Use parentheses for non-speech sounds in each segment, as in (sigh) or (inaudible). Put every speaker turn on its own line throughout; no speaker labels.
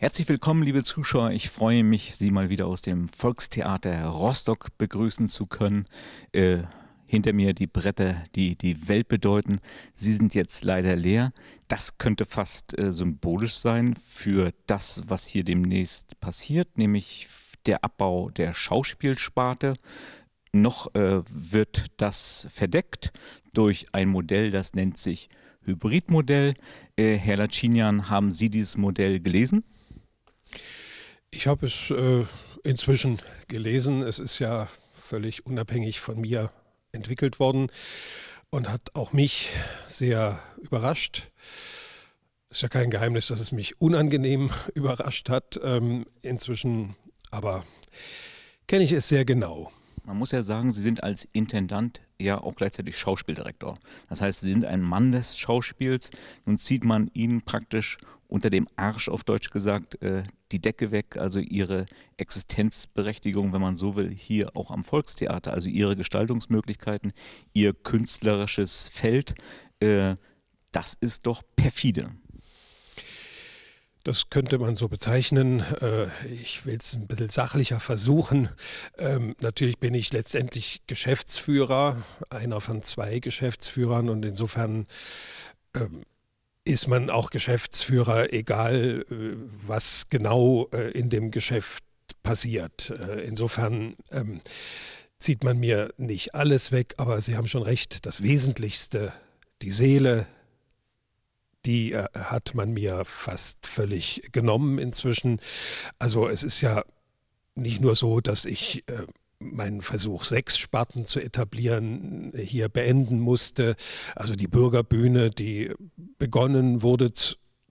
Herzlich willkommen, liebe Zuschauer. Ich freue mich, Sie mal wieder aus dem Volkstheater Rostock begrüßen zu können. Äh, hinter mir die Bretter, die die Welt bedeuten. Sie sind jetzt leider leer. Das könnte fast äh, symbolisch sein für das, was hier demnächst passiert, nämlich der Abbau der Schauspielsparte. Noch äh, wird das verdeckt durch ein Modell, das nennt sich Hybridmodell. Äh, Herr Lacinian, haben Sie dieses Modell gelesen?
Ich habe es äh, inzwischen gelesen. Es ist ja völlig unabhängig von mir entwickelt worden und hat auch mich sehr überrascht. Es Ist ja kein Geheimnis, dass es mich unangenehm (laughs) überrascht hat ähm, inzwischen, aber kenne ich es sehr
genau. Man muss ja sagen, Sie sind als Intendant ja auch gleichzeitig Schauspieldirektor. Das heißt, Sie sind ein Mann des Schauspiels. Nun zieht man Ihnen praktisch unter dem Arsch auf Deutsch gesagt äh, die Decke weg, also ihre Existenzberechtigung, wenn man so will, hier auch am Volkstheater, also ihre Gestaltungsmöglichkeiten, ihr künstlerisches Feld,
äh, das ist doch perfide. Das könnte man so bezeichnen. Äh, ich will es ein bisschen sachlicher versuchen. Ähm, natürlich bin ich letztendlich Geschäftsführer, einer von zwei Geschäftsführern und insofern ähm, ist man auch Geschäftsführer, egal äh, was genau äh, in dem Geschäft passiert. Äh, insofern ähm, zieht man mir nicht alles weg, aber Sie haben schon recht, das Wesentlichste, die Seele, die hat man mir fast völlig genommen inzwischen. Also es ist ja nicht nur so, dass ich äh, mein Versuch, sechs Sparten zu etablieren, äh, hier beenden musste. Also die Bürgerbühne, die begonnen wurde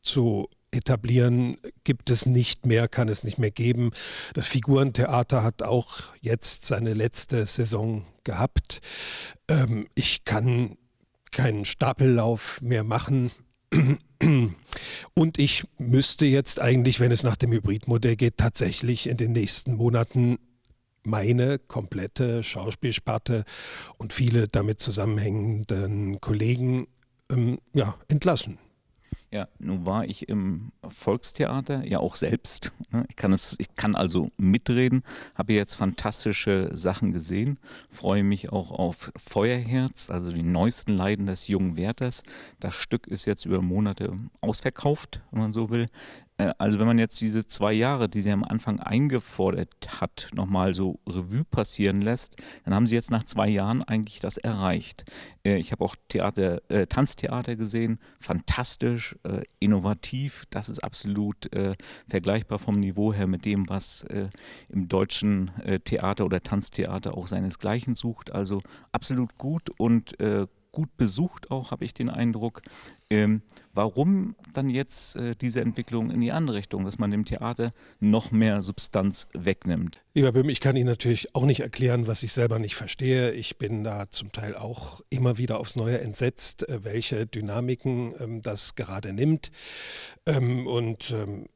zu etablieren, gibt es nicht mehr, kann es nicht mehr geben. Das Figurentheater hat auch jetzt seine letzte Saison gehabt. Ähm, ich kann keinen Stapellauf mehr machen. Und ich müsste jetzt eigentlich, wenn es nach dem Hybridmodell geht, tatsächlich in den nächsten Monaten meine komplette Schauspielsparte und viele damit zusammenhängenden Kollegen ähm, ja, entlassen.
Ja, nun war ich im
Volkstheater
ja auch selbst. Ne? Ich kann, es, ich kann also mitreden, habe jetzt fantastische Sachen gesehen, freue mich auch auf Feuerherz, also die neuesten Leiden des jungen Werthers. Das Stück ist jetzt über Monate ausverkauft, wenn man so will. Äh, also wenn man jetzt diese zwei Jahre, die sie am Anfang eingefordert hat, nochmal so Revue passieren lässt, dann haben sie jetzt nach zwei Jahren eigentlich das erreicht. Äh, ich habe auch Theater, äh, Tanztheater gesehen, fantastisch, äh, innovativ, das ist absolut äh, vergleichbar vom Niveau her mit dem, was äh, im deutschen Theater oder Tanztheater auch seinesgleichen sucht. Also absolut gut und gut besucht, auch habe ich den Eindruck. Ähm, warum dann jetzt äh, diese Entwicklung in die andere Richtung, dass man dem Theater noch mehr Substanz wegnimmt?
Lieber Böhm, ich kann Ihnen natürlich auch nicht erklären, was ich selber nicht verstehe. Ich bin da zum Teil auch immer wieder aufs Neue entsetzt, äh, welche Dynamiken ähm, das gerade nimmt. Ähm, und ähm,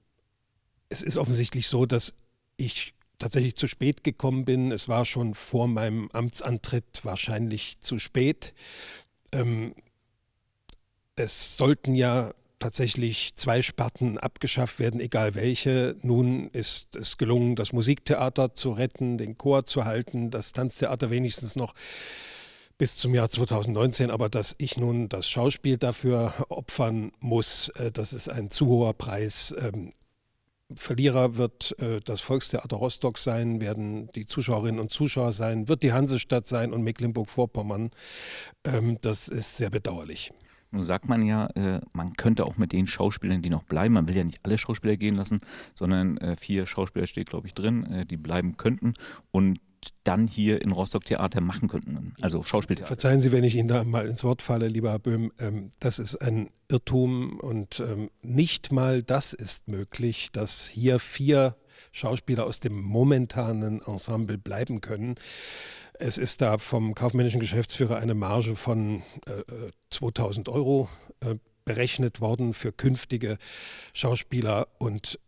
es ist offensichtlich so, dass ich tatsächlich zu spät gekommen bin. Es war schon vor meinem Amtsantritt wahrscheinlich zu spät. Ähm, es sollten ja tatsächlich zwei Sparten abgeschafft werden, egal welche. Nun ist es gelungen, das Musiktheater zu retten, den Chor zu halten, das Tanztheater wenigstens noch bis zum Jahr 2019. Aber dass ich nun das Schauspiel dafür opfern muss, äh, das ist ein zu hoher Preis. Ähm, Verlierer wird äh, das Volkstheater Rostock sein, werden die Zuschauerinnen und Zuschauer sein, wird die Hansestadt sein und Mecklenburg-Vorpommern. Ähm, das ist sehr bedauerlich.
Nun sagt man ja, äh, man könnte auch mit den Schauspielern, die noch bleiben, man will ja nicht alle Schauspieler gehen lassen, sondern äh, vier Schauspieler steht, glaube ich, drin, äh, die bleiben könnten. Und dann hier in Rostock Theater machen könnten. Also Schauspieltheater.
Verzeihen Sie, wenn ich Ihnen da mal ins Wort falle, lieber Herr Böhm. Ähm, das ist ein Irrtum und ähm, nicht mal das ist möglich, dass hier vier Schauspieler aus dem momentanen Ensemble bleiben können. Es ist da vom kaufmännischen Geschäftsführer eine Marge von äh, 2000 äh, Euro äh, berechnet worden für künftige Schauspieler und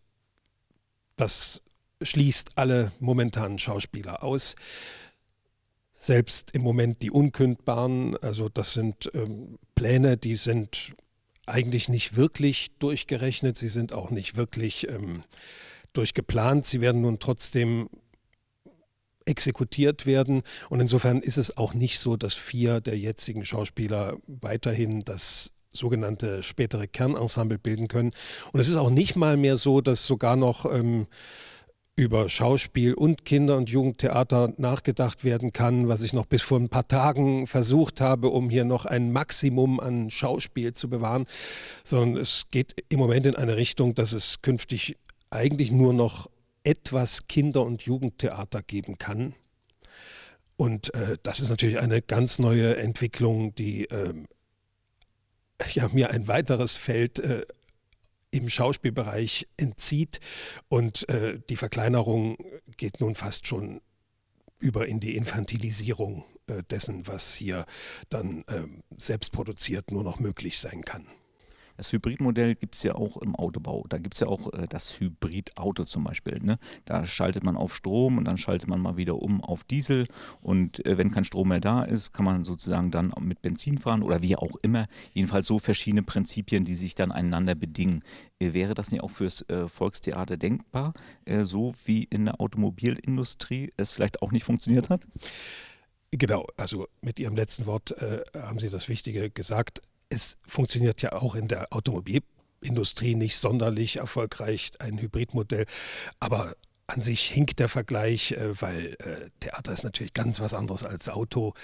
das schließt alle momentanen Schauspieler aus. Selbst im Moment die Unkündbaren, also das sind ähm, Pläne, die sind eigentlich nicht wirklich durchgerechnet, sie sind auch nicht wirklich ähm, durchgeplant, sie werden nun trotzdem exekutiert werden. Und insofern ist es auch nicht so, dass vier der jetzigen Schauspieler weiterhin das sogenannte spätere Kernensemble bilden können. Und es ist auch nicht mal mehr so, dass sogar noch ähm, über Schauspiel und Kinder- und Jugendtheater nachgedacht werden kann, was ich noch bis vor ein paar Tagen versucht habe, um hier noch ein Maximum an Schauspiel zu bewahren, sondern es geht im Moment in eine Richtung, dass es künftig eigentlich nur noch etwas Kinder- und Jugendtheater geben kann. Und äh, das ist natürlich eine ganz neue Entwicklung, die äh, ja, mir ein weiteres Feld äh, im Schauspielbereich entzieht. Und äh, die Verkleinerung geht nun fast schon über in die Infantilisierung äh, dessen, was hier dann äh, selbst produziert nur noch möglich sein kann. Das Hybridmodell gibt es ja auch im Autobau. Da gibt es ja auch äh,
das Hybridauto zum Beispiel. Ne? Da schaltet man auf Strom und dann schaltet man mal wieder um auf Diesel. Und äh, wenn kein Strom mehr da ist, kann man sozusagen dann mit Benzin fahren oder wie auch immer. Jedenfalls so verschiedene Prinzipien, die sich dann einander bedingen. Äh, wäre das nicht auch fürs äh, Volkstheater denkbar, äh, so wie in der Automobilindustrie es vielleicht auch nicht funktioniert
hat? Genau, also mit Ihrem letzten Wort äh, haben Sie das Wichtige gesagt es funktioniert ja auch in der Automobilindustrie nicht sonderlich erfolgreich ein Hybridmodell, aber an sich hinkt der Vergleich, äh, weil äh, Theater ist natürlich ganz was anderes als Auto.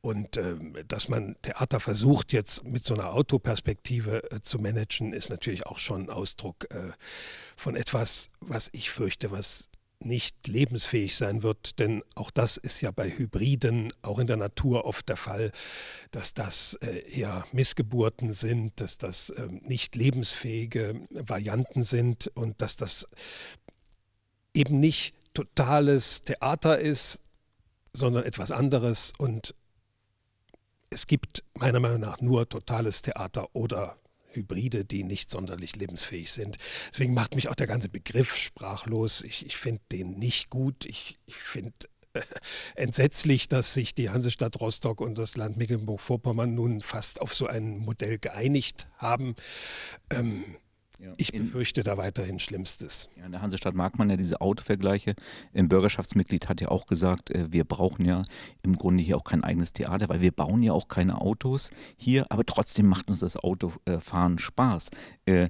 Und ähm, dass man Theater versucht, jetzt mit so einer Autoperspektive äh, zu managen, ist natürlich auch schon ein Ausdruck von etwas, was ich fürchte, was nicht lebensfähig sein wird, denn auch das ist ja bei Hybriden, auch in der Natur oft der Fall, dass das äh, eher Missgeburten sind, dass das ähm, nicht lebensfähige Varianten sind und dass das eben nicht totales Theater ist, sondern etwas anderes und es gibt meiner Meinung nach nur totales Theater oder Hybride, die nicht sonderlich lebensfähig sind. Deswegen macht mich auch der ganze Begriff sprachlos. Ich, ich finde den nicht gut. Ich, ich finde äh, entsetzlich, dass sich die Hansestadt Rostock und das Land Mecklenburg-Vorpommern nun fast auf so ein Modell geeinigt haben. Ähm, ja. Ich befürchte in, da weiterhin Schlimmstes.
in der Hansestadt mag man ja diese Autovergleiche. Ein Bürgerschaftsmitglied hat ja auch gesagt, äh, wir brauchen ja im Grunde hier auch kein eigenes Theater, weil wir bauen ja auch keine Autos hier, aber trotzdem macht uns das Autofahren Spaß. Äh,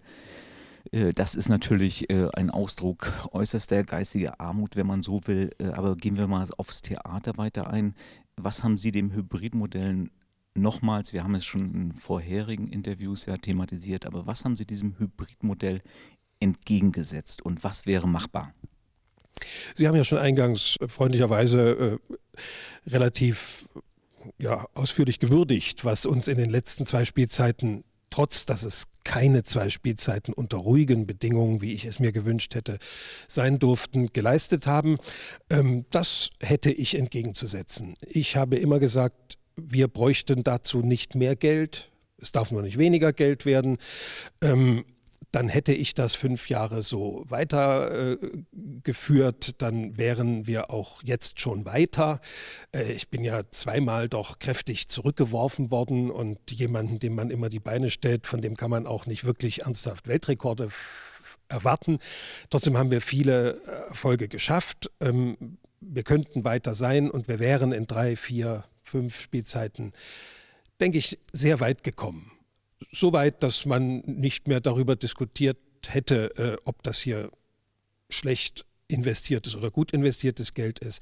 äh, das ist natürlich ein Ausdruck äußerster geistiger Armut, wenn man so will. Aber gehen wir mal aufs Theater weiter ein. Was haben Sie dem Hybridmodell nochmals, wir haben es schon in vorherigen Interviews ja thematisiert, aber was haben Sie diesem Hybridmodell entgegengesetzt und was wäre machbar?
Sie haben ja schon eingangs äh, freundlicherweise äh, relativ ja, ausführlich gewürdigt, was uns in den letzten zwei Spielzeiten trotz dass es keine zwei Spielzeiten unter ruhigen Bedingungen, wie ich es mir gewünscht hätte, sein durften, geleistet haben. Ähm, das hätte ich entgegenzusetzen. Ich habe immer gesagt, wir bräuchten dazu nicht mehr Geld, es darf nur nicht weniger Geld werden. Ähm, dann hätte ich das fünf Jahre so weitergeführt, äh, dann wären wir auch jetzt schon weiter. Äh, ich bin ja zweimal doch kräftig zurückgeworfen worden und jemanden, dem man immer die Beine stellt, von dem kann man auch nicht wirklich ernsthaft Weltrekorde erwarten. Trotzdem haben wir viele äh, Erfolge geschafft. Ähm, wir könnten weiter sein und wir wären in drei, vier, fünf Spielzeiten, denke ich, sehr weit gekommen. So weit, dass man nicht mehr darüber diskutiert hätte, äh, ob das hier schlecht investiertes oder gut investiertes Geld ist.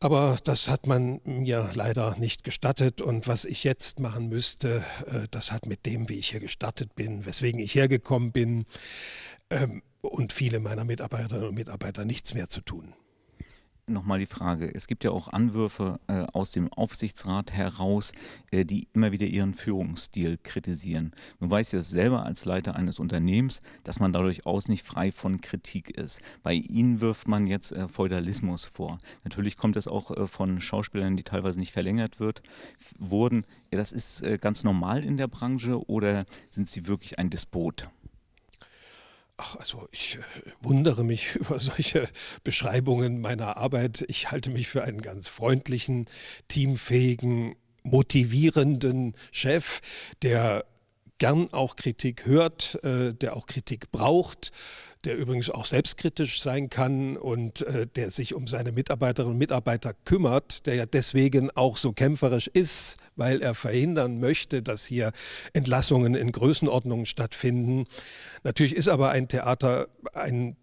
Aber das hat man mir leider nicht gestattet. Und was ich jetzt machen müsste, äh, das hat mit dem, wie ich hier gestartet bin, weswegen ich hergekommen bin ähm, und viele meiner Mitarbeiterinnen und Mitarbeiter nichts mehr zu tun
nochmal die Frage. Es gibt ja auch Anwürfe äh, aus dem Aufsichtsrat heraus, äh, die immer wieder ihren Führungsstil kritisieren. Man weiß ja selber als Leiter eines Unternehmens, dass man dadurch aus nicht frei von Kritik ist. Bei Ihnen wirft man jetzt äh, Feudalismus vor. Natürlich kommt das auch äh, von Schauspielern, die teilweise nicht verlängert wird, wurden. Ja, das ist äh, ganz normal in der Branche oder sind Sie wirklich ein Despot?
Ach, also ich äh, wundere mich (laughs) über solche Beschreibungen meiner Arbeit. Ich halte mich für einen ganz freundlichen, teamfähigen, motivierenden Chef, der gern auch Kritik hört, äh, der auch Kritik braucht, der übrigens auch selbstkritisch sein kann und äh, der sich um seine Mitarbeiterinnen und Mitarbeiter kümmert, der ja deswegen auch so kämpferisch ist, weil er verhindern möchte, dass hier Entlassungen in Größenordnungen stattfinden. Natürlich ist aber ein Theater ein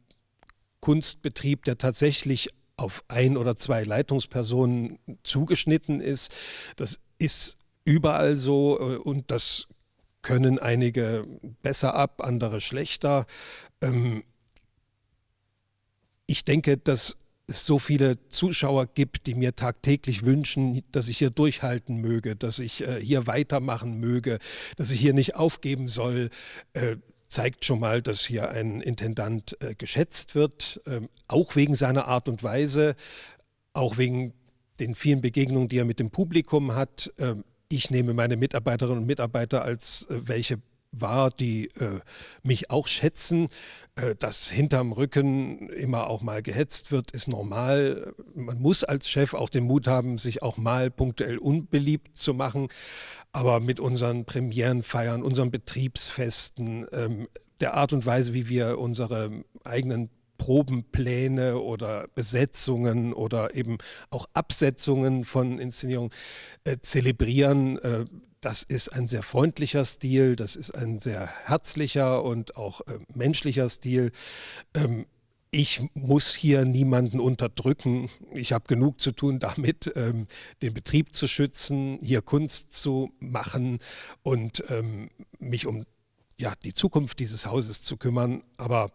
Kunstbetrieb, der tatsächlich auf ein oder zwei Leitungspersonen zugeschnitten ist. Das ist überall so äh, und das können einige besser ab, andere schlechter. Ähm, ich denke, dass es so viele Zuschauer gibt, die mir tagtäglich wünschen, dass ich hier durchhalten möge, dass ich äh, hier weitermachen möge, dass ich hier nicht aufgeben soll, äh, zeigt schon mal, dass hier ein Intendant äh, geschätzt wird, ähm, auch wegen seiner Art und Weise, auch wegen den vielen Begegnungen, die er mit dem Publikum hat. Ähm, ich nehme meine Mitarbeiterinnen und Mitarbeiter als äh, welche wahr, die äh, mich auch schätzen. Äh, dass hinterm Rücken immer auch mal gehetzt wird, ist normal. Man muss als Chef auch den Mut haben, sich auch mal punktuell unbeliebt zu machen. Aber mit unseren Premierenfeiern, unseren Betriebsfesten, ähm, der Art und Weise, wie wir unsere eigenen Probenpläne oder Besetzungen oder eben auch Absetzungen von Inszenierungen äh, zelebrieren. Äh, das ist ein sehr freundlicher Stil, das ist ein sehr herzlicher und auch äh, menschlicher Stil. Ähm, ich muss hier niemanden unterdrücken. Ich habe genug zu tun damit, ähm, den Betrieb zu schützen, hier Kunst zu machen und ähm, mich um ja, die Zukunft dieses Hauses zu kümmern. Aber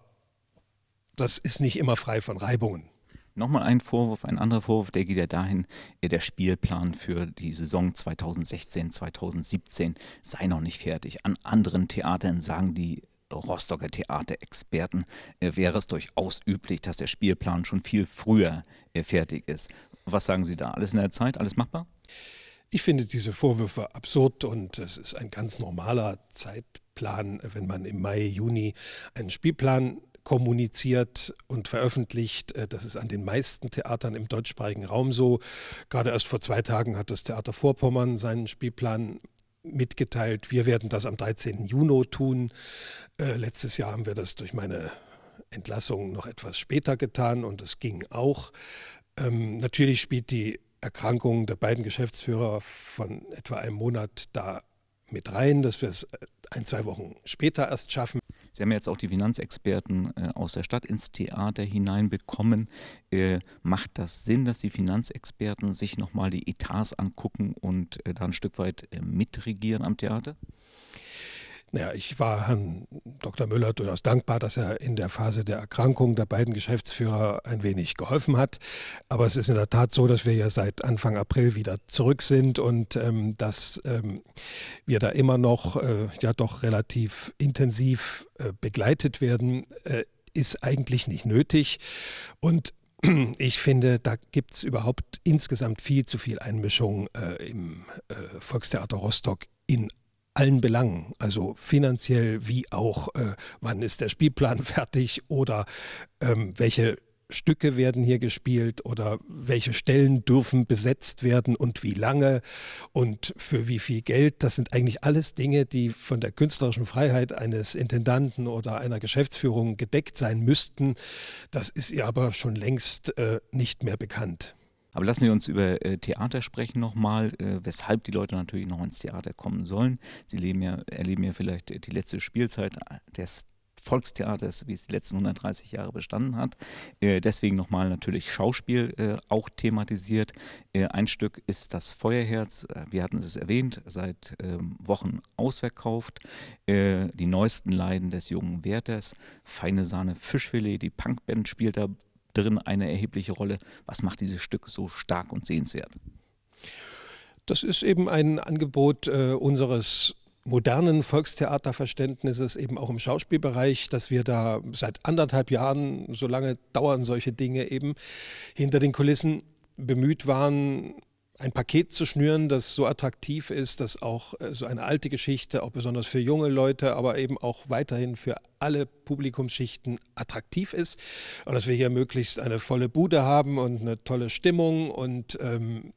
das ist nicht immer frei von Reibungen.
Nochmal ein Vorwurf, ein anderer Vorwurf, der geht ja dahin, eh, der Spielplan für die Saison 2016, 2017 sei noch nicht fertig. An anderen Theatern sagen die Rostocker Theaterexperten, äh, wäre es durchaus üblich, dass der Spielplan schon viel früher äh, fertig ist. Was sagen Sie da? Alles in der Zeit? Alles machbar?
Ich finde diese Vorwürfe absurd und es ist ein ganz normaler Zeitplan, wenn man im Mai, Juni einen Spielplan kommuniziert und veröffentlicht. Äh, das ist an den meisten Theatern im deutschsprachigen Raum so. Gerade erst vor zwei Tagen hat das Theater Vorpommern seinen Spielplan mitgeteilt. Wir werden das am 13. Juni tun. Äh, letztes Jahr haben wir das durch meine Entlassung noch etwas später getan und es ging auch. Ähm, natürlich spielt die Erkrankung der beiden Geschäftsführer von etwa einem Monat da mit rein, dass wir es äh, ein, zwei Wochen
später erst schaffen. Sie haben jetzt auch die Finanzexperten äh, aus der Stadt ins Theater hineinbekommen. Äh, macht das Sinn, dass die Finanzexperten sich nochmal die Etats angucken und äh, da ein Stück weit mitregieren am Theater?
Naja, ich war Herrn Dr. Müller durchaus dankbar, dass er in der Phase der Erkrankung der beiden Geschäftsführer ein wenig geholfen hat. Aber es ist in der Tat so, dass wir ja seit Anfang April wieder zurück sind und ähm, dass ähm, wir da immer noch äh, ja doch relativ intensiv äh, begleitet werden, äh, ist eigentlich nicht nötig. Und (clears throat) ich finde, da gibt es überhaupt insgesamt viel zu viel Einmischung äh, im äh, Volkstheater Rostock in allen Belangen, also finanziell wie auch, äh, wann ist der Spielplan (laughs) fertig oder ähm, welche Stücke werden hier gespielt oder welche Stellen dürfen besetzt werden und wie lange und für wie viel Geld. Das sind eigentlich alles Dinge, die von der künstlerischen Freiheit eines Intendanten oder einer Geschäftsführung gedeckt sein müssten. Das ist ihr aber schon längst äh, nicht mehr bekannt.
Aber lassen Sie uns über äh, Theater sprechen nochmal, äh, weshalb die Leute natürlich noch ins Theater kommen sollen. Sie ja, erleben ja vielleicht äh, die letzte Spielzeit äh, des Volkstheaters, wie es die letzten 130 Jahre bestanden hat. Äh, deswegen nochmal natürlich Schauspiel äh, auch thematisiert. Äh, ein Stück ist das Feuerherz. Äh, wir hatten es erwähnt, seit ähm, Wochen ausverkauft. die neuesten Leiden des jungen Werthers, feine Sahne Fischfilet, die Punkband spielt da drin eine erhebliche Rolle. Was macht dieses Stück so stark und sehenswert?
Das ist eben ein Angebot äh, unseres modernen Volkstheaterverständnisses, eben auch im Schauspielbereich, dass wir da seit anderthalb Jahren, so lange dauern solche Dinge eben, hinter den Kulissen bemüht waren, ein Paket zu schnüren, das so attraktiv ist, dass auch äh, so eine alte Geschichte, auch besonders für junge Leute, aber eben auch weiterhin für alle Publikumsschichten attraktiv ist. Und dass wir hier möglichst eine volle Bude haben und eine tolle Stimmung und ähm,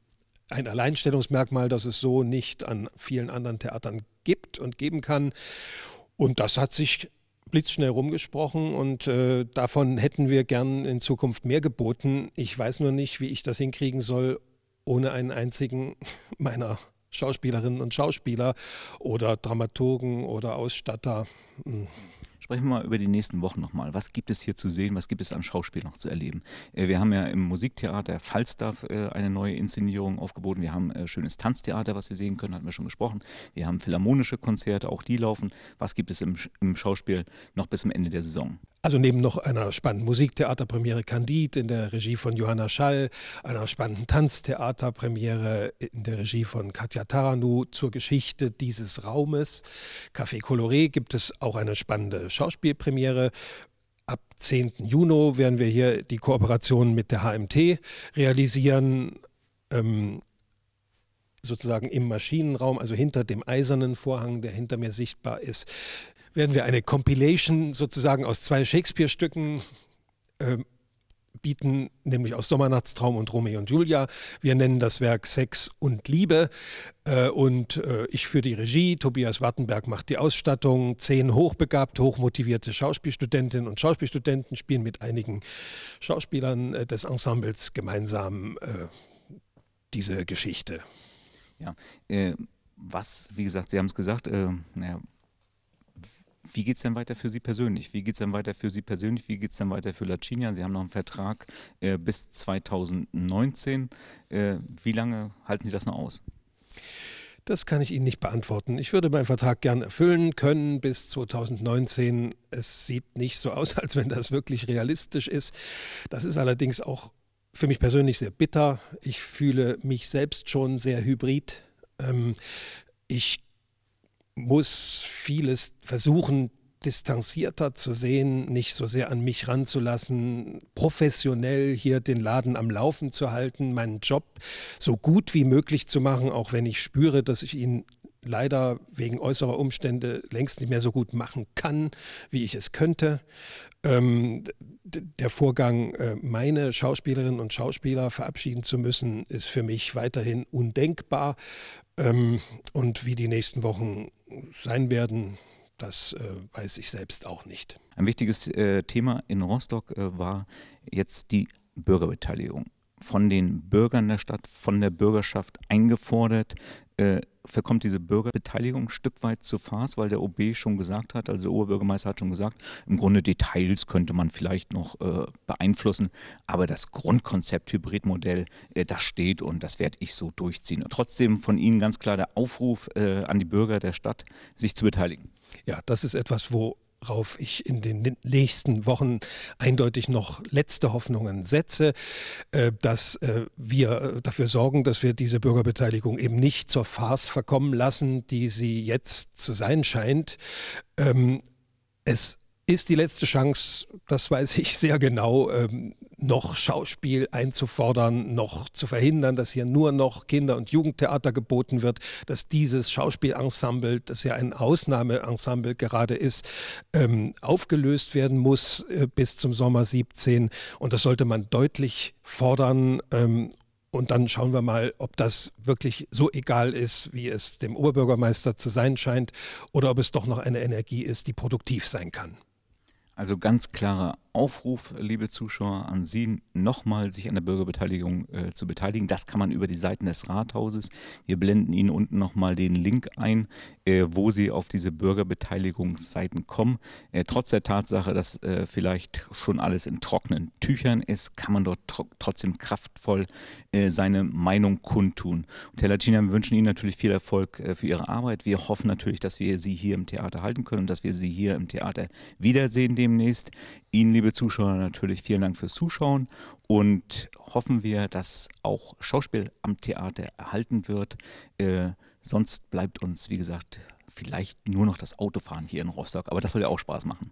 ein Alleinstellungsmerkmal, das es so nicht an vielen anderen Theatern gibt und geben kann. Und das hat sich blitzschnell rumgesprochen und äh, davon hätten wir gern in Zukunft mehr geboten. Ich weiß nur nicht, wie ich das hinkriegen soll, ohne einen einzigen (laughs) meiner Schauspielerinnen und Schauspieler oder Dramaturgen oder Ausstatter. Hm.
Sprechen wir mal über die nächsten Wochen nochmal. Was gibt es hier zu sehen? Was gibt es am Schauspiel noch zu erleben? Äh, wir haben ja im Musiktheater Falstaff äh, eine neue Inszenierung aufgeboten. Wir haben äh, schönes Tanztheater, was wir sehen können, hatten wir schon gesprochen. Wir haben philharmonische Konzerte, auch die laufen. Was gibt es im, im Schauspiel noch bis zum Ende der Saison?
Also neben noch einer spannenden Musiktheaterpremiere Candide in der Regie von Johanna Schall, einer spannenden Tanztheaterpremiere in der Regie von Katja Taranu zur Geschichte dieses Raumes. Café Coloré gibt es auch eine spannende Schauspielpremiere. Ab 10. Juni werden wir hier die Kooperation mit der HMT realisieren. Ähm, sozusagen im Maschinenraum, also hinter dem eisernen Vorhang, der hinter mir sichtbar ist, werden wir eine Compilation sozusagen aus zwei Shakespeare-Stücken äh, bieten, nämlich aus Sommernachtstraum und Romeo und Julia. Wir nennen das Werk Sex und Liebe äh, und äh, ich führe die Regie, Tobias Wartenberg macht die Ausstattung, zehn hochbegabte, hochmotivierte Schauspielstudentinnen und Schauspielstudenten spielen mit einigen Schauspielern äh, des Ensembles gemeinsam äh,
diese Geschichte. Ja, äh, was, wie gesagt, Sie haben es gesagt, äh, naja, wie geht es denn weiter für Sie persönlich? Wie geht es denn weiter für Sie persönlich? Wie geht es denn weiter für Lacinian? Sie haben noch einen Vertrag äh, bis 2019. Äh, wie lange halten Sie das noch aus?
Das kann ich Ihnen nicht beantworten. Ich würde meinen Vertrag gern erfüllen können bis 2019. Es sieht nicht so aus, (laughs) als wenn das wirklich realistisch ist. Das ist allerdings auch für mich persönlich sehr bitter. Ich fühle mich selbst schon sehr hybrid. Ähm, ich muss vieles versuchen, distanzierter zu sehen, nicht so sehr an mich ranzulassen, professionell hier den Laden am Laufen zu halten, meinen Job so gut wie möglich zu machen, auch wenn ich spüre, dass ich ihn leider wegen äußerer Umstände längst nicht mehr so gut machen kann, wie ich es könnte. Ähm, der Vorgang, äh, meine Schauspielerinnen und Schauspieler verabschieden zu müssen, ist für mich weiterhin undenkbar. Ähm, und wie die nächsten Wochen sein werden, das äh, weiß ich selbst auch nicht.
Ein wichtiges äh, Thema in Rostock äh, war jetzt die Bürgerbeteiligung von den Bürgern der Stadt, von der Bürgerschaft eingefordert. Äh, verkommt diese Bürgerbeteiligung ein Stück weit zu Farce, weil der OB schon gesagt hat, also der Oberbürgermeister hat schon gesagt, im Grunde Details könnte man vielleicht noch äh, beeinflussen, aber das Grundkonzept Hybridmodell, äh, das steht und das werde ich so durchziehen. Und trotzdem von Ihnen ganz klar der Aufruf äh, an die Bürger der Stadt, sich zu beteiligen.
Ja, das ist etwas, wo worauf ich in den nächsten Wochen eindeutig noch letzte Hoffnungen setze, äh, dass äh, wir äh, dafür sorgen, dass wir diese Bürgerbeteiligung eben nicht zur Farce verkommen lassen, die sie jetzt zu sein scheint. Ähm, es ist die letzte Chance, das weiß ich sehr genau, ähm, noch Schauspiel einzufordern, noch zu verhindern, dass hier nur noch Kinder- und Jugendtheater geboten wird, dass dieses Schauspielensemble, das ja ein Ausnahmeensemble gerade ist, ähm, aufgelöst werden muss äh, bis zum Sommer 17. Und das sollte man deutlich fordern. Ähm, und dann schauen wir mal, ob das wirklich so egal ist, wie es dem Oberbürgermeister zu sein scheint, oder ob es doch noch eine Energie ist, die produktiv sein kann.
Also ganz klarer
Aufruf,
liebe Zuschauer, an Sie nochmal sich an der Bürgerbeteiligung äh, zu beteiligen. Das kann man über die Seiten des Rathauses. Wir blenden Ihnen unten nochmal den Link ein, äh, wo Sie auf diese Bürgerbeteiligungsseiten kommen. Äh, trotz der Tatsache, dass äh, vielleicht schon alles in trockenen Tüchern ist, kann man dort tro trotzdem kraftvoll äh, seine Meinung kundtun. Und Herr Lacina, wir wünschen Ihnen natürlich viel Erfolg äh, für Ihre Arbeit. Wir hoffen natürlich, dass wir Sie hier im Theater halten können und dass wir Sie hier im Theater wiedersehen demnächst. Ihnen liebe Zuschauer, natürlich vielen Dank fürs Zuschauen und hoffen wir, dass auch Schauspiel am Theater erhalten wird. Äh, sonst bleibt uns, wie gesagt, vielleicht nur noch das Autofahren hier in Rostock, aber das soll ja auch Spaß machen.